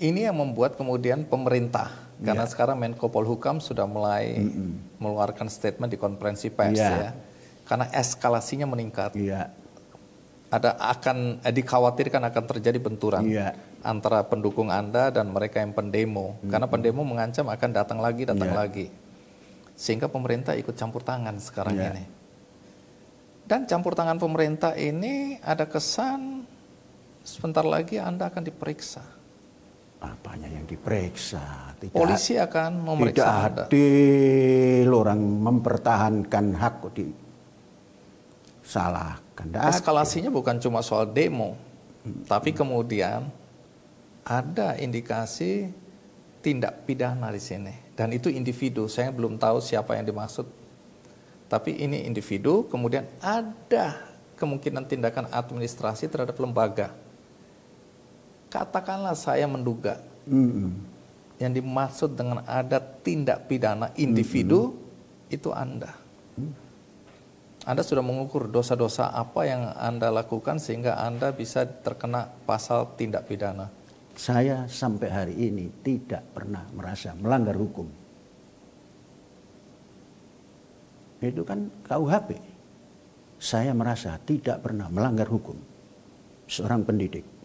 Ini yang membuat kemudian pemerintah karena iya. sekarang Menko Polhukam sudah mulai mm -hmm. mengeluarkan statement di konferensi pers yeah. ya. Karena eskalasinya meningkat. Yeah. Ada akan eh, dikhawatirkan akan terjadi benturan yeah. antara pendukung Anda dan mereka yang pendemo. Mm -hmm. Karena pendemo mengancam akan datang lagi, datang yeah. lagi. Sehingga pemerintah ikut campur tangan sekarang yeah. ini. Dan campur tangan pemerintah ini ada kesan sebentar lagi Anda akan diperiksa apanya yang diperiksa. Tidak, Polisi akan memeriksa. Tidak ada. adil orang mempertahankan hak kok disalahkan. Tidak Eskalasinya adil. bukan cuma soal demo, hmm. tapi kemudian ada indikasi tindak pidana di sini. Dan itu individu, saya belum tahu siapa yang dimaksud. Tapi ini individu, kemudian ada kemungkinan tindakan administrasi terhadap lembaga katakanlah saya menduga mm. yang dimaksud dengan ada tindak pidana individu mm. itu Anda. Mm. Anda sudah mengukur dosa-dosa apa yang Anda lakukan sehingga Anda bisa terkena pasal tindak pidana. Saya sampai hari ini tidak pernah merasa melanggar hukum. Itu kan KUHP. Saya merasa tidak pernah melanggar hukum. Seorang pendidik